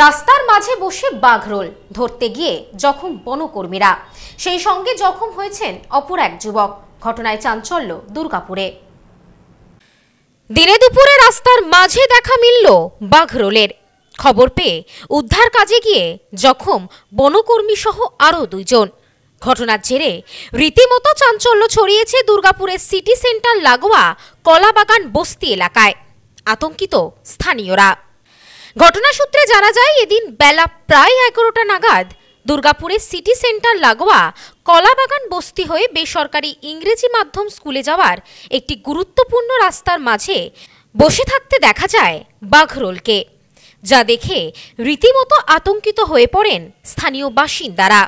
রাস্তার মাঝে বসে বাঘরোল ধরতে গিয়ে জখম বনকর্মীরা সেই সঙ্গে জখম হয়েছেন অপর এক যুবক ঘটনায় চাঞ্চল্য দুর্গাপুরে দিনে দুপুরে রাস্তার মাঝে দেখা মিলল বাঘরোলের খবর পেয়ে উদ্ধার কাজে গিয়ে জখম বনকর্মী সহ আরও দুইজন ঘটনার জেরে রীতিমতো চাঞ্চল্য ছড়িয়েছে দুর্গাপুরের সিটি সেন্টার লাগোয়া কলাবাগান বস্তি এলাকায় আতঙ্কিত স্থানীয়রা ঘটনা সূত্রে জানা যায় এদিন বেলা প্রায় এগারোটা নাগাদ দুর্গাপুরে সিটি সেন্টার লাগোয়া কলাবাগান বস্তি হয়ে বেসরকারি ইংরেজি মাধ্যম স্কুলে যাওয়ার একটি গুরুত্বপূর্ণ রাস্তার মাঝে বসে থাকতে দেখা যায় বাঘরোলকে যা দেখে রীতিমতো আতঙ্কিত হয়ে পড়েন স্থানীয় বাসিন্দারা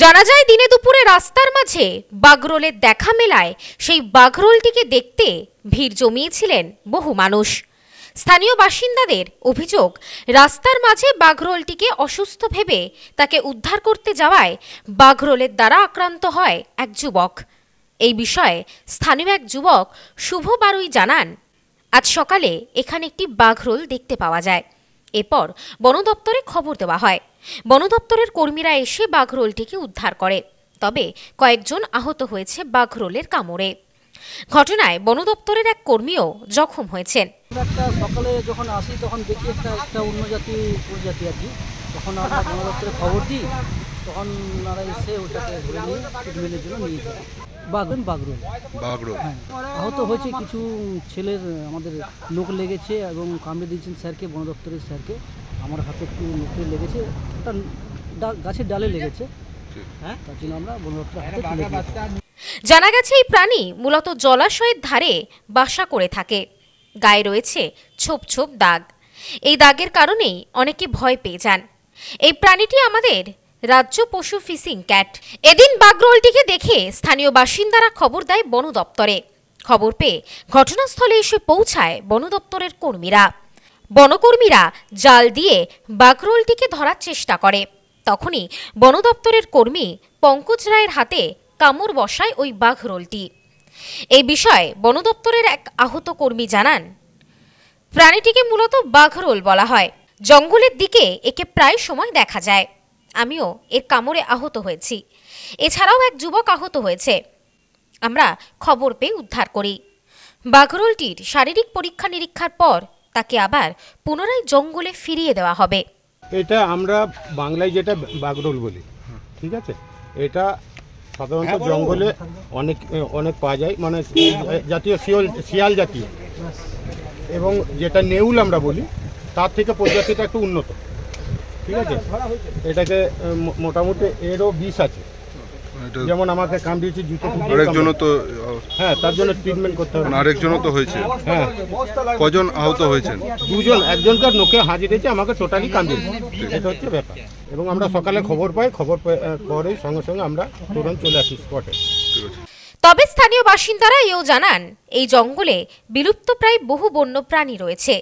জানা যায় দিনে দুপুরে রাস্তার মাঝে বাঘরোলের দেখা মেলায় সেই বাঘরোলটিকে দেখতে ভিড় জমিয়েছিলেন বহু মানুষ স্থানীয় বাসিন্দাদের অভিযোগ রাস্তার মাঝে বাঘরোলটিকে অসুস্থ ভেবে তাকে উদ্ধার করতে যাওয়ায় বাঘরোলের দ্বারা আক্রান্ত হয় এক যুবক এই বিষয়ে স্থানীয় এক যুবক শুভ বারুই জানান আজ সকালে এখানে একটি বাঘরোল দেখতে পাওয়া যায় এরপর বন দপ্তরে খবর দেওয়া হয় বন দপ্তরের কর্মীরা এসে বাঘরোলটিকে উদ্ধার করে তবে কয়েকজন আহত হয়েছে বাঘরোলের কামড়ে ঘটনায় বন দপ্তরের এক কর্মীও জখম হয়েছেন একটা সকালে যখন আসি তখন দেখি একটা একটা অন্য জাতি প্রজাতি আর কি তখন আমরা বন দপ্তরে খবর দিই তখন ওনারা এসে ওটাকে ধরে নিয়ে ট্রিটমেন্টের জন্য নিয়ে যায় বাগরুন বাগরুন বাগরুন হ্যাঁ, আহত হয়েছে কিছু ছেলের আমাদের লোক লেগেছে এবং কামড়ে দিয়েছেন স্যারকে বন দপ্তরের স্যারকে আমার হাতে একটু লোকে লেগেছে একটা গাছের ডালে লেগেছে হ্যাঁ তার জন্য আমরা বন দপ্তরের হাতে জানা গেছে এই প্রাণী মূলত জলাশয়ের ধারে বাসা করে থাকে গায়ে রয়েছে ছোপ ছোপ দাগ এই দাগের কারণেই অনেকে ভয় পেয়ে যান এই প্রাণীটি আমাদের রাজ্য পশু ফিসিং ক্যাট এদিন বাগরোলটিকে দেখে স্থানীয় বাসিন্দারা খবর দেয় বন দপ্তরে খবর পেয়ে ঘটনাস্থলে এসে পৌঁছায় বন দপ্তরের কর্মীরা বনকর্মীরা জাল দিয়ে বাগরোলটিকে ধরার চেষ্টা করে তখনই বন দপ্তরের কর্মী পঙ্কজ রায়ের হাতে কামড় বসায় ওই বাঘরোলটি এই বিষয়ে বন দপ্তরের এক আহত কর্মী জানান প্রাণীটিকে মূলত বাঘরোল বলা হয় জঙ্গলের দিকে একে প্রায় সময় দেখা যায় আমিও এর কামড়ে আহত হয়েছি এছাড়াও এক যুবক আহত হয়েছে আমরা খবর পেয়ে উদ্ধার করি বাঘরোলটির শারীরিক পরীক্ষা নিরীক্ষার পর তাকে আবার পুনরায় জঙ্গলে ফিরিয়ে দেওয়া হবে এটা আমরা বাংলায় যেটা বাগরোল বলি ঠিক আছে এটা সাধারণত হ্যাঁ, জঙ্গলে অনেক অনেক পাওয়া যায় মানে জাতীয় শিয়াল শিয়াল জাতীয় এবং যেটা নেউল আমরা বলি তার থেকে প্রজাতিটা একটু উন্নত ঠিক আছে হ্যাঁ, এটাকে মোটামুটি এরও বিষ আছে যেমন আমাকে জুতো আরেকজন তো হ্যাঁ তার জন্য ট্রিটমেন্ট করতে হবে তো হয়েছে হ্যাঁ। কজন আহত দুজন একজনকার নোকে আমাকে টোটালি এটা হচ্ছে ব্যাপার এবং আমরা সকালে খবর পাই খবর পরে সঙ্গে সঙ্গে আমরা তুরন্ত চলে আসি স্পটে তবে স্থানীয় বাসিন্দারা এও জানান এই জঙ্গলে বিলুপ্ত প্রায় বহু বন্য প্রাণী রয়েছে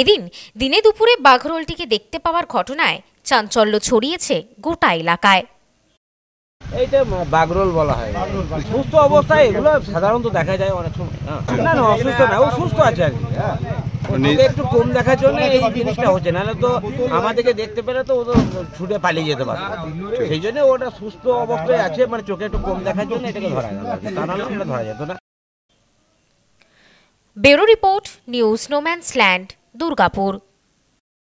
এদিন দিনে দুপুরে বাঘরোলটিকে দেখতে পাওয়ার ঘটনায় চাঞ্চল্য ছড়িয়েছে গোটা এলাকায় এইটা বাগরোল বলা হয় সুস্থ অবস্থায় এগুলো সাধারণত দেখা যায় অনেক সময় হ্যাঁ। না না অসুস্থ না ও সুস্থ আছে আর কি হ্যাঁ মানে- একটু কম দেখার জন্য এই জিনিসটা হচ্ছে নাহলে তো আমাদেরকে দেখতে পেলে তো ও ছুটে পালিয়ে যেতে পারে সেই জন্য ওটা সুস্থ অবস্থায় আছে মানে চোখে একটু কম দেখার জন্য এটাকে ধরা গেল তা নাহলে আমরা ধরা যেত না bureau report news no man's land Durgapur